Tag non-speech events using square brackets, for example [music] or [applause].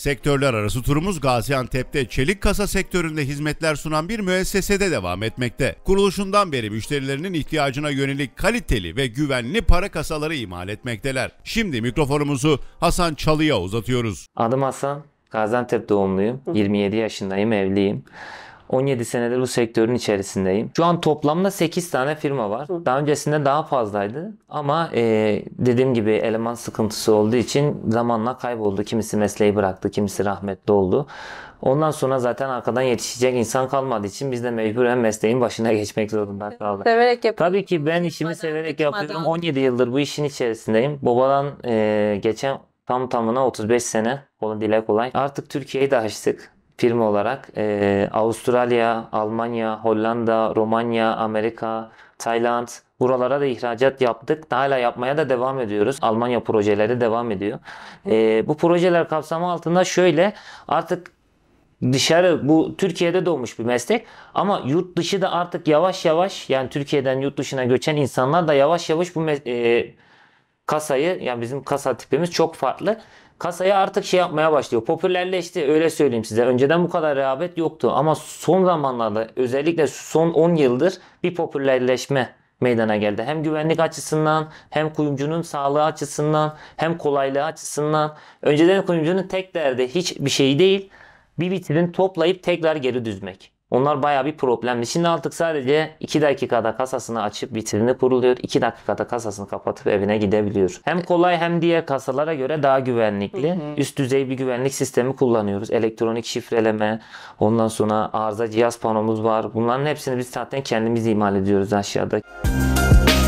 Sektörler arası turumuz Gaziantep'te çelik kasa sektöründe hizmetler sunan bir müessesede devam etmekte. Kuruluşundan beri müşterilerinin ihtiyacına yönelik kaliteli ve güvenli para kasaları imal etmekteler. Şimdi mikrofonumuzu Hasan Çalı'ya uzatıyoruz. Adım Hasan, Gaziantep doğumluyum. 27 yaşındayım, evliyim. 17 senedir bu sektörün içerisindeyim. Şu an toplamda 8 tane firma var. Daha öncesinde daha fazlaydı ama e, dediğim gibi eleman sıkıntısı olduğu için zamanla kayboldu. Kimisi mesleği bıraktı, kimisi rahmetli oldu. Ondan sonra zaten arkadan yetişecek insan kalmadığı için biz de mecburen mesleğin başına [laughs] geçmek zorunda kaldık. Severek yap- Tabii ki ben işimi Bitmeden, severek bitmeden. yapıyorum. 17 yıldır bu işin içerisindeyim. Babadan e, geçen tam tamına 35 sene. Onu dile kolay. Artık Türkiye'yi de açtık firma olarak e, Avustralya, Almanya, Hollanda, Romanya, Amerika, Tayland buralara da ihracat yaptık. Hala yapmaya da devam ediyoruz. Almanya projeleri devam ediyor. E, bu projeler kapsamı altında şöyle artık dışarı bu Türkiye'de doğmuş bir meslek ama yurt dışı da artık yavaş yavaş yani Türkiye'den yurt dışına göçen insanlar da yavaş yavaş bu meslek kasayı yani bizim kasa tipimiz çok farklı. Kasayı artık şey yapmaya başlıyor. Popülerleşti öyle söyleyeyim size. Önceden bu kadar rağbet yoktu ama son zamanlarda özellikle son 10 yıldır bir popülerleşme meydana geldi. Hem güvenlik açısından hem kuyumcunun sağlığı açısından hem kolaylığı açısından. Önceden kuyumcunun tek derdi hiçbir şey değil. Bir bitirin toplayıp tekrar geri düzmek. Onlar baya bir problemdi. Şimdi artık sadece 2 dakikada kasasını açıp bitirini kuruluyor. 2 dakikada kasasını kapatıp evine gidebiliyor. Hem kolay hem diğer kasalara göre daha güvenlikli. Hı hı. Üst düzey bir güvenlik sistemi kullanıyoruz. Elektronik şifreleme, ondan sonra arıza cihaz panomuz var. Bunların hepsini biz zaten kendimiz imal ediyoruz aşağıda. Müzik